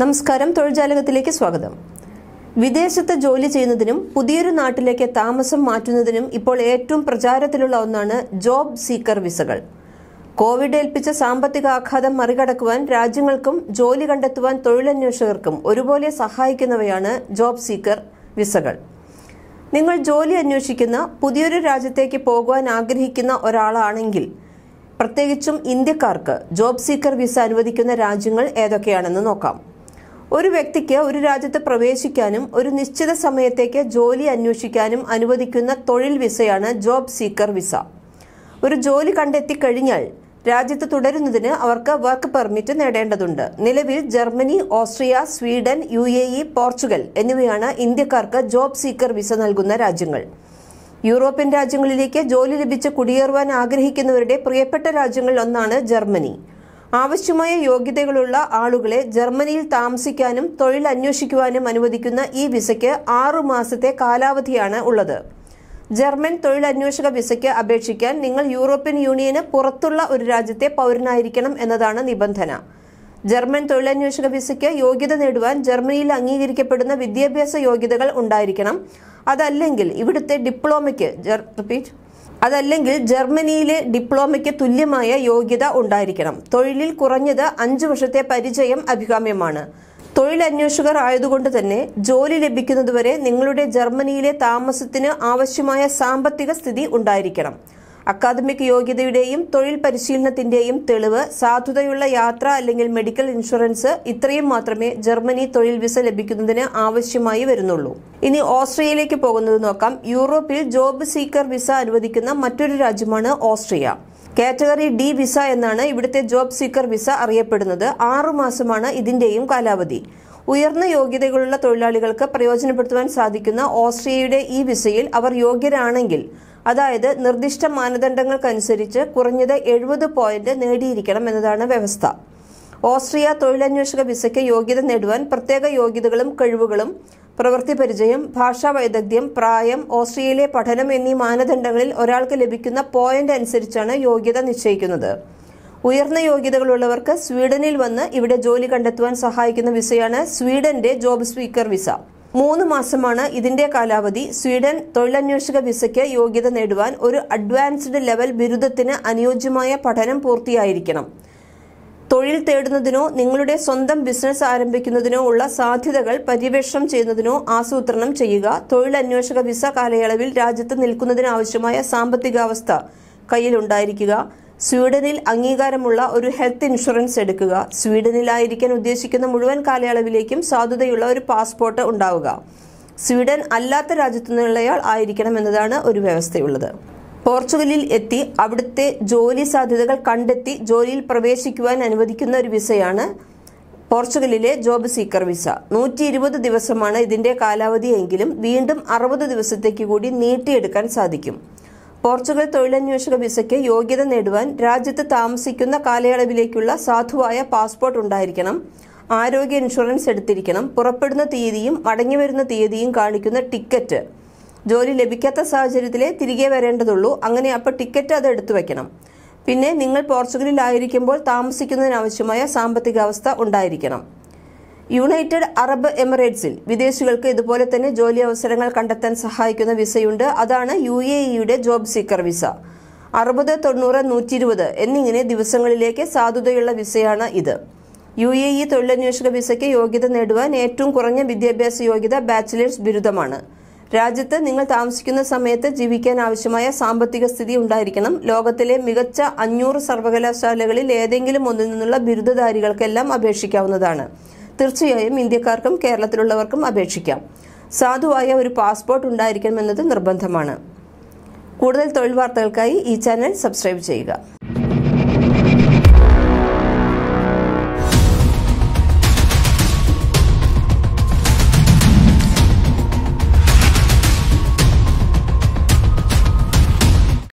നമസ്കാരം തൊഴിൽജാലകത്തിലേക്ക് സ്വാഗതം വിദേശത്ത് ജോലി ചെയ്യുന്നതിനും പുതിയൊരു നാട്ടിലേക്ക് താമസം മാറ്റുന്നതിനും ഇപ്പോൾ ഏറ്റവും പ്രചാരത്തിലുള്ള ഒന്നാണ് ജോബ് സീക്കർ വിസകൾ കോവിഡ് ഏൽപ്പിച്ച സാമ്പത്തിക ആഘാതം മറികടക്കുവാൻ രാജ്യങ്ങൾക്കും ജോലി കണ്ടെത്തുവാൻ തൊഴിലന്വേഷകർക്കും ഒരുപോലെ സഹായിക്കുന്നവയാണ് ജോബ് സീക്കർ വിസകൾ നിങ്ങൾ ജോലി അന്വേഷിക്കുന്ന പുതിയൊരു രാജ്യത്തേക്ക് പോകുവാൻ ആഗ്രഹിക്കുന്ന ഒരാളാണെങ്കിൽ പ്രത്യേകിച്ചും ഇന്ത്യക്കാർക്ക് ജോബ് സീക്കർ വിസ അനുവദിക്കുന്ന രാജ്യങ്ങൾ ഏതൊക്കെയാണെന്ന് നോക്കാം ഒരു വ്യക്തിക്ക് ഒരു രാജ്യത്ത് പ്രവേശിക്കാനും ഒരു നിശ്ചിത സമയത്തേക്ക് ജോലി അന്വേഷിക്കാനും അനുവദിക്കുന്ന തൊഴിൽ വിസയാണ് ജോബ് സീക്കർ വിസ ഒരു ജോലി കഴിഞ്ഞാൽ രാജ്യത്ത് തുടരുന്നതിന് അവർക്ക് വർക്ക് പെർമിറ്റ് നേടേണ്ടതുണ്ട് നിലവിൽ Germany Austria Sweden U Portugal എന്നിവയാണ് ഇന്ത്യക്കാർക്ക് ജോബ് സീക്കർ വിസ നൽകുന്ന രാജ്യങ്ങൾ യൂറോപ്യൻ രാജ്യങ്ങളിലേക്ക് ജോലി ലഭിച്ച് കുടിയേറുവാൻ ആഗ്രഹിക്കുന്നവരുടെ പ്രിയപ്പെട്ട രാജ്യങ്ങളിൽ ഒന്നാണ് ജർമ്മനി ആവശ്യമായ യോഗ്യതകളുള്ള ആളുകളെ ജർമ്മനിയിൽ താമസിക്കാനും തൊഴിൽ അന്വേഷിക്കുവാനും അനുവദിക്കുന്ന ഈ വിസയ്ക്ക് ആറു മാസത്തെ കാലാവധിയാണ് ഉള്ളത് ജർമ്മൻ തൊഴിലന്വേഷക വിസയ്ക്ക് അപേക്ഷിക്കാൻ നിങ്ങൾ യൂറോപ്യൻ യൂണിയന് പുറത്തുള്ള ഒരു രാജ്യത്തെ പൗരനായിരിക്കണം എന്നതാണ് നിബന്ധന ജർമ്മൻ തൊഴിലന്വേഷക വിസയ്ക്ക് യോഗ്യത നേടുവാൻ ജർമ്മനിയിൽ അംഗീകരിക്കപ്പെടുന്ന വിദ്യാഭ്യാസ യോഗ്യതകൾ ഉണ്ടായിരിക്കണം അതല്ലെങ്കിൽ ഇവിടുത്തെ ഡിപ്ലോമയ്ക്ക് റിപ്പീറ്റ് അതല്ലെങ്കിൽ ജർമ്മനിയിലെ ഡിപ്ലോമയ്ക്ക് തുല്യമായ യോഗ്യത ഉണ്ടായിരിക്കണം തൊഴിലിൽ കുറഞ്ഞത് അഞ്ചു വർഷത്തെ പരിചയം അഭികാമ്യമാണ് തൊഴിലന്വേഷകർ ആയതുകൊണ്ട് തന്നെ ജോലി ലഭിക്കുന്നതുവരെ നിങ്ങളുടെ ജർമ്മനിയിലെ താമസത്തിന് ആവശ്യമായ സാമ്പത്തിക സ്ഥിതി ഉണ്ടായിരിക്കണം അക്കാദമിക് യോഗ്യതയുടെയും തൊഴിൽ പരിശീലനത്തിന്റെയും തെളിവ് സാധുതയുള്ള യാത്ര അല്ലെങ്കിൽ മെഡിക്കൽ ഇൻഷുറൻസ് ഇത്രയും മാത്രമേ ജർമ്മനി തൊഴിൽ വിസ ലഭിക്കുന്നതിന് ആവശ്യമായി വരുന്നുള്ളൂ ഇനി ഓസ്ട്രിയയിലേക്ക് പോകുന്നത് നോക്കാം യൂറോപ്പിൽ ജോബ് സീക്കർ വിസ അനുവദിക്കുന്ന മറ്റൊരു രാജ്യമാണ് ഓസ്ട്രിയ കാറ്റഗറി ഡി വിസ എന്നാണ് ഇവിടുത്തെ ജോബ് സീക്കർ വിസ അറിയപ്പെടുന്നത് ആറു മാസമാണ് ഇതിന്റെയും കാലാവധി ഉയർന്ന യോഗ്യതകളുള്ള തൊഴിലാളികൾക്ക് പ്രയോജനപ്പെടുത്തുവാൻ സാധിക്കുന്ന ഓസ്ട്രിയയുടെ ഈ വിസയിൽ അവർ യോഗ്യരാണെങ്കിൽ അതായത് നിർദ്ദിഷ്ട മാനദണ്ഡങ്ങൾക്കനുസരിച്ച് കുറഞ്ഞത് എഴുപത് പോയിന്റ് നേടിയിരിക്കണം എന്നതാണ് വ്യവസ്ഥ ഓസ്ട്രിയ തൊഴിലന്വേഷക വിസയ്ക്ക് യോഗ്യത നേടുവാൻ പ്രത്യേക യോഗ്യതകളും കഴിവുകളും പ്രവൃത്തി പരിചയം ഭാഷാ വൈദഗ്ധ്യം പ്രായം ഓസ്ട്രിയയിലെ പഠനം എന്നീ മാനദണ്ഡങ്ങളിൽ ഒരാൾക്ക് ലഭിക്കുന്ന പോയിന്റ് അനുസരിച്ചാണ് യോഗ്യത നിശ്ചയിക്കുന്നത് ഉയർന്ന യോഗ്യതകളുള്ളവർക്ക് സ്വീഡനിൽ വന്ന് ഇവിടെ ജോലി കണ്ടെത്തുവാൻ സഹായിക്കുന്ന വിസയാണ് സ്വീഡന്റെ ജോബ് സ്പീക്കർ വിസ മൂന്ന് മാസമാണ് ഇതിന്റെ കാലാവധി സ്വീഡൻ തൊഴിലന്വേഷക വിസയ്ക്ക് യോഗ്യത നേടുവാൻ ഒരു അഡ്വാൻസ്ഡ് ലെവൽ ബിരുദത്തിന് അനുയോജ്യമായ പഠനം പൂർത്തിയായിരിക്കണം തൊഴിൽ തേടുന്നതിനോ നിങ്ങളുടെ സ്വന്തം ബിസിനസ് ആരംഭിക്കുന്നതിനോ ഉള്ള സാധ്യതകൾ പര്യവേഷണം ചെയ്യുന്നതിനോ ആസൂത്രണം ചെയ്യുക തൊഴിലന്വേഷക വിസ കാലയളവിൽ രാജ്യത്ത് നിൽക്കുന്നതിനാവശ്യമായ സാമ്പത്തികാവസ്ഥ കയ്യിലുണ്ടായിരിക്കുക സ്വീഡനിൽ അംഗീകാരമുള്ള ഒരു ഹെൽത്ത് ഇൻഷുറൻസ് എടുക്കുക സ്വീഡനിലായിരിക്കാൻ ഉദ്ദേശിക്കുന്ന മുഴുവൻ കാലയളവിലേക്കും സാധുതയുള്ള ഒരു പാസ്പോർട്ട് ഉണ്ടാവുക സ്വീഡൻ അല്ലാത്ത രാജ്യത്തു നിന്നുള്ളയാൾ ആയിരിക്കണം എന്നതാണ് ഒരു വ്യവസ്ഥയുള്ളത് പോർച്ചുഗലിൽ എത്തി അവിടുത്തെ ജോലി സാധ്യതകൾ കണ്ടെത്തി ജോലിയിൽ പ്രവേശിക്കുവാൻ അനുവദിക്കുന്ന ഒരു വിസയാണ് പോർച്ചുഗലിലെ ജോബ് സീക്കർ വിസ നൂറ്റി ഇരുപത് ദിവസമാണ് ഇതിന്റെ കാലാവധിയെങ്കിലും വീണ്ടും അറുപത് ദിവസത്തേക്ക് കൂടി നീട്ടിയെടുക്കാൻ സാധിക്കും പോർച്ചുഗൽ തൊഴിലന്വേഷക വിസയ്ക്ക് യോഗ്യത നേടുവാൻ രാജ്യത്ത് താമസിക്കുന്ന കാലയളവിലേക്കുള്ള സാധുവായ പാസ്പോർട്ട് ഉണ്ടായിരിക്കണം ആരോഗ്യ ഇൻഷുറൻസ് എടുത്തിരിക്കണം പുറപ്പെടുന്ന തീയതിയും മടങ്ങി വരുന്ന തീയതിയും കാണിക്കുന്ന ടിക്കറ്റ് ജോലി ലഭിക്കാത്ത സാഹചര്യത്തിലെ തിരികെ വരേണ്ടതുള്ളൂ അങ്ങനെ അപ്പോൾ ടിക്കറ്റ് അത് എടുത്തു വയ്ക്കണം പിന്നെ നിങ്ങൾ പോർച്ചുഗലിൽ ആയിരിക്കുമ്പോൾ താമസിക്കുന്നതിനാവശ്യമായ സാമ്പത്തികാവസ്ഥ ഉണ്ടായിരിക്കണം യുണൈറ്റഡ് അറബ് എമിറേറ്റ്സിൽ വിദേശികൾക്ക് ഇതുപോലെ തന്നെ ജോലി അവസരങ്ങൾ കണ്ടെത്താൻ സഹായിക്കുന്ന വിസയുണ്ട് അതാണ് യു എ ഇയുടെ ജോബ് സീക്കർ വിസ അറുപത് തൊണ്ണൂറ് നൂറ്റി ഇരുപത് എന്നിങ്ങനെ ദിവസങ്ങളിലേക്ക് സാധുതയുള്ള വിസയാണ് ഇത് യു എ ഇ തൊഴിലന്വേഷക വിസയ്ക്ക് യോഗ്യത നേടുവാൻ ഏറ്റവും കുറഞ്ഞ വിദ്യാഭ്യാസ യോഗ്യത ബാച്ചിലേഴ്സ് ബിരുദമാണ് രാജ്യത്ത് നിങ്ങൾ താമസിക്കുന്ന സമയത്ത് ജീവിക്കാൻ ആവശ്യമായ സാമ്പത്തിക സ്ഥിതി ഉണ്ടായിരിക്കണം ലോകത്തിലെ മികച്ച അഞ്ഞൂറ് സർവകലാശാലകളിൽ ഏതെങ്കിലും ഒന്നിൽ നിന്നുള്ള ബിരുദധാരികൾക്കെല്ലാം അപേക്ഷിക്കാവുന്നതാണ് തീർച്ചയായും ഇന്ത്യക്കാർക്കും കേരളത്തിലുള്ളവർക്കും അപേക്ഷിക്കാം സാധുവായ ഒരു പാസ്പോർട്ട് ഉണ്ടായിരിക്കണമെന്നത് നിർബന്ധമാണ് കൂടുതൽ തൊഴിൽ വാർത്തകൾക്കായി ഈ ചാനൽ സബ്സ്ക്രൈബ് ചെയ്യുക